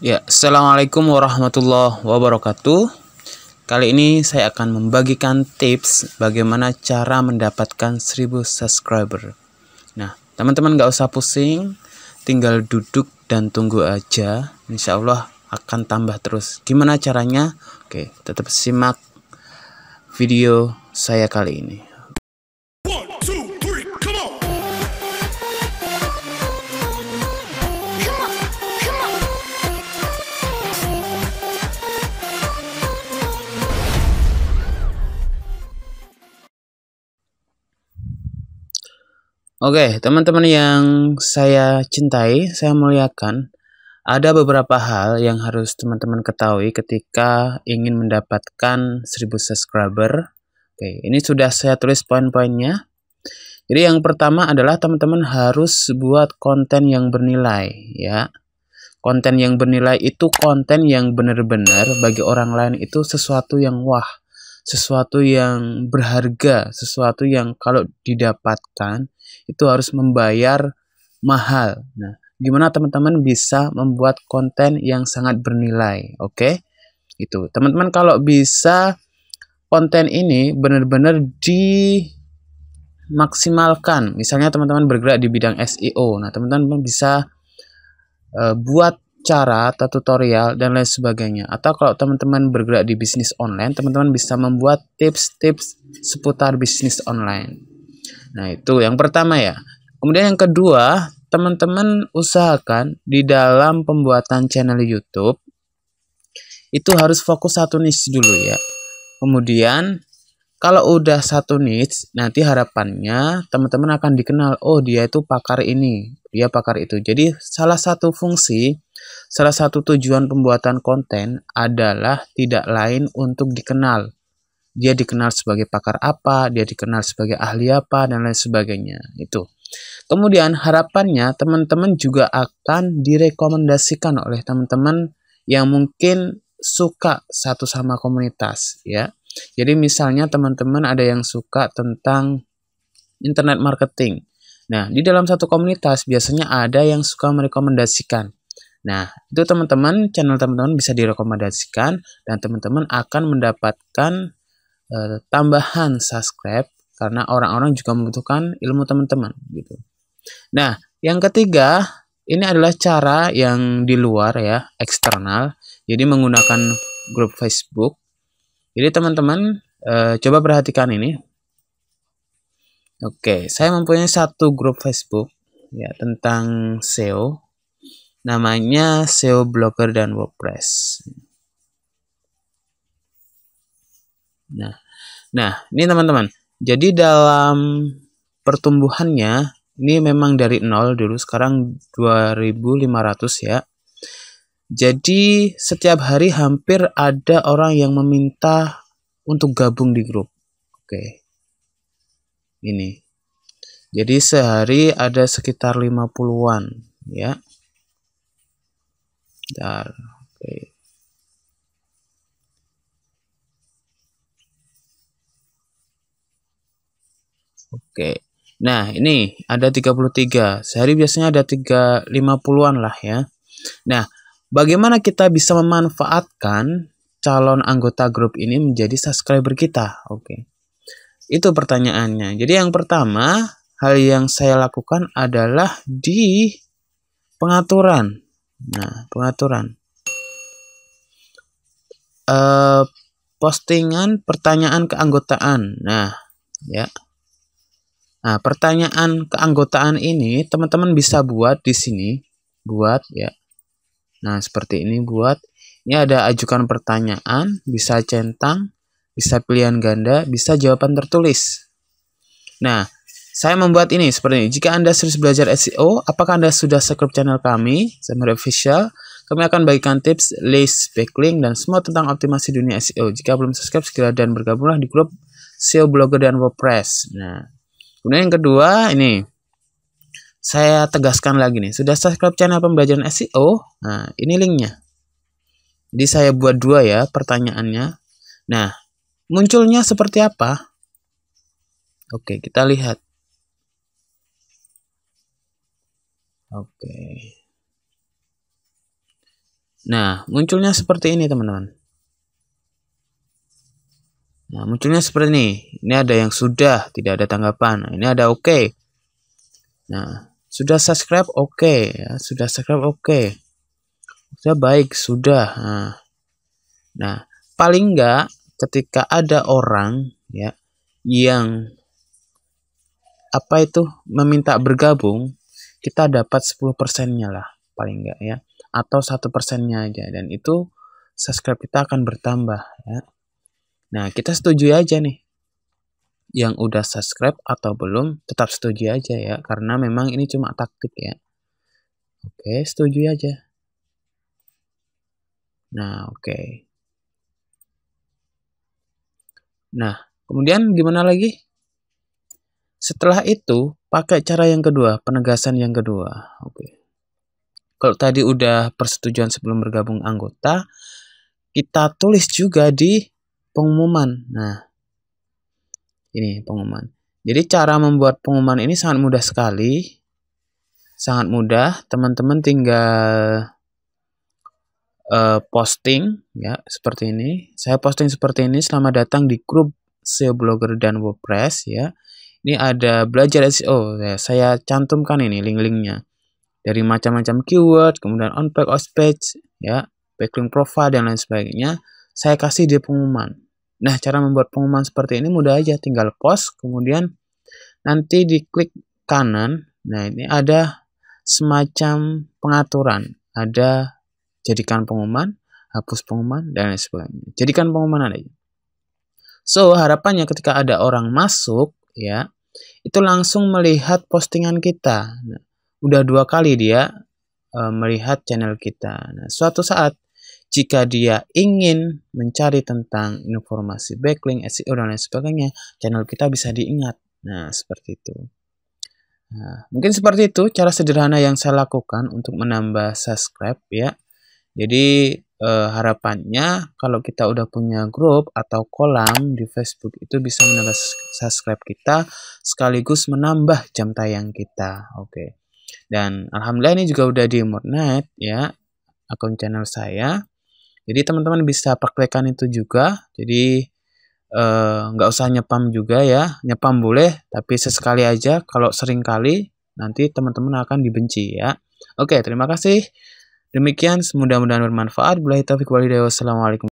Ya, Assalamualaikum warahmatullahi wabarakatuh. Kali ini saya akan membagikan tips bagaimana cara mendapatkan 1000 subscriber. Nah, teman-teman gak usah pusing, tinggal duduk dan tunggu aja. Insya Allah akan tambah terus. Gimana caranya? Oke, tetap simak video saya kali ini. Oke, okay, teman-teman yang saya cintai, saya muliakan, ada beberapa hal yang harus teman-teman ketahui ketika ingin mendapatkan 1000 subscriber. Oke, okay, ini sudah saya tulis poin-poinnya. Jadi yang pertama adalah teman-teman harus buat konten yang bernilai, ya. Konten yang bernilai itu konten yang benar-benar bagi orang lain itu sesuatu yang wah, sesuatu yang berharga, sesuatu yang kalau didapatkan itu harus membayar mahal. Nah, gimana teman-teman bisa membuat konten yang sangat bernilai, oke? Okay? Itu. Teman-teman kalau bisa konten ini benar-benar dimaksimalkan. Misalnya teman-teman bergerak di bidang SEO. Nah, teman-teman bisa uh, buat cara atau tutorial dan lain sebagainya. Atau kalau teman-teman bergerak di bisnis online, teman-teman bisa membuat tips-tips seputar bisnis online. Nah, itu yang pertama ya. Kemudian yang kedua, teman-teman usahakan di dalam pembuatan channel YouTube itu harus fokus satu niche dulu ya. Kemudian kalau udah satu niche, nanti harapannya teman-teman akan dikenal, oh dia itu pakar ini, dia pakar itu. Jadi salah satu fungsi, salah satu tujuan pembuatan konten adalah tidak lain untuk dikenal dia dikenal sebagai pakar apa, dia dikenal sebagai ahli apa, dan lain sebagainya. Itu. Kemudian harapannya teman-teman juga akan direkomendasikan oleh teman-teman yang mungkin suka satu sama komunitas ya. Jadi misalnya teman-teman ada yang suka tentang internet marketing. Nah, di dalam satu komunitas biasanya ada yang suka merekomendasikan. Nah, itu teman-teman channel teman-teman bisa direkomendasikan dan teman-teman akan mendapatkan Eh, tambahan subscribe karena orang-orang juga membutuhkan ilmu teman-teman gitu. Nah, yang ketiga ini adalah cara yang di luar ya, eksternal. Jadi menggunakan grup Facebook. Jadi teman-teman e, coba perhatikan ini. Oke, saya mempunyai satu grup Facebook ya tentang SEO. Namanya SEO Blogger dan WordPress. Nah, nah ini teman-teman. Jadi dalam pertumbuhannya ini memang dari nol dulu sekarang 2500 ya. Jadi setiap hari hampir ada orang yang meminta untuk gabung di grup. Oke. Ini. Jadi sehari ada sekitar 50-an ya. Dar. Oke. Oke. Nah, ini ada 33. Sehari biasanya ada 350-an lah ya. Nah, bagaimana kita bisa memanfaatkan calon anggota grup ini menjadi subscriber kita? Oke. Itu pertanyaannya. Jadi yang pertama, hal yang saya lakukan adalah di pengaturan. Nah, pengaturan. Uh, postingan pertanyaan keanggotaan. Nah, ya. Nah, pertanyaan keanggotaan ini teman-teman bisa buat di sini, buat ya. Nah, seperti ini buat. Ini ada ajukan pertanyaan, bisa centang, bisa pilihan ganda, bisa jawaban tertulis. Nah, saya membuat ini seperti ini. Jika Anda serius belajar SEO, apakah Anda sudah subscribe channel kami, Samara Official? Kami akan bagikan tips, list, backlink, dan semua tentang optimasi dunia SEO. Jika belum subscribe, segera dan bergabunglah di grup SEO Blogger dan WordPress. Nah, Kemudian yang kedua ini saya tegaskan lagi nih, sudah subscribe channel pembelajaran SEO? Nah, ini linknya. Jadi saya buat dua ya pertanyaannya. Nah, munculnya seperti apa? Oke, kita lihat. Oke. Nah, munculnya seperti ini teman-teman. Nah, munculnya seperti ini. Ini ada yang sudah, tidak ada tanggapan. Nah, ini ada oke. Okay. Nah, sudah subscribe oke okay. ya, sudah subscribe oke. Okay. Sudah baik, sudah. Nah. nah, paling enggak ketika ada orang ya yang apa itu meminta bergabung, kita dapat 10 persennya lah paling enggak ya atau satu persennya aja dan itu subscribe kita akan bertambah ya Nah, kita setuju aja nih. Yang udah subscribe atau belum, tetap setuju aja ya. Karena memang ini cuma taktik ya. Oke, setuju aja. Nah, oke. Nah, kemudian gimana lagi? Setelah itu, pakai cara yang kedua, penegasan yang kedua. Oke. Kalau tadi udah persetujuan sebelum bergabung anggota, kita tulis juga di pengumuman. Nah, ini pengumuman. Jadi cara membuat pengumuman ini sangat mudah sekali. Sangat mudah, teman-teman tinggal uh, posting ya seperti ini. Saya posting seperti ini selamat datang di grup SEO Blogger dan WordPress ya. Ini ada belajar SEO. Ya, saya cantumkan ini link-linknya. Dari macam-macam keyword, kemudian on page, off page ya, backlink profile dan lain sebagainya saya kasih dia pengumuman. Nah, cara membuat pengumuman seperti ini mudah aja, tinggal post, kemudian nanti diklik kanan. Nah, ini ada semacam pengaturan, ada jadikan pengumuman, hapus pengumuman, dan lain sebagainya. Jadikan pengumuman aja. So, harapannya ketika ada orang masuk, ya, itu langsung melihat postingan kita. Nah, udah dua kali dia eh, melihat channel kita. Nah, suatu saat jika dia ingin mencari tentang informasi backlink, SEO dan lain sebagainya, channel kita bisa diingat. Nah, seperti itu. Nah, mungkin seperti itu cara sederhana yang saya lakukan untuk menambah subscribe ya. Jadi eh, harapannya kalau kita udah punya grup atau kolam di Facebook itu bisa menambah subscribe kita sekaligus menambah jam tayang kita. Oke. Okay. Dan alhamdulillah ini juga udah di Mornet ya akun channel saya. Jadi teman-teman bisa praktekkan itu juga. Jadi eh, nggak eh, usah nyepam juga ya. Nyepam boleh, tapi sesekali aja. Kalau sering kali, nanti teman-teman akan dibenci ya. Oke, terima kasih. Demikian, semoga mudah-mudahan bermanfaat. Bila taufiq walhidayah. Wassalamualaikum.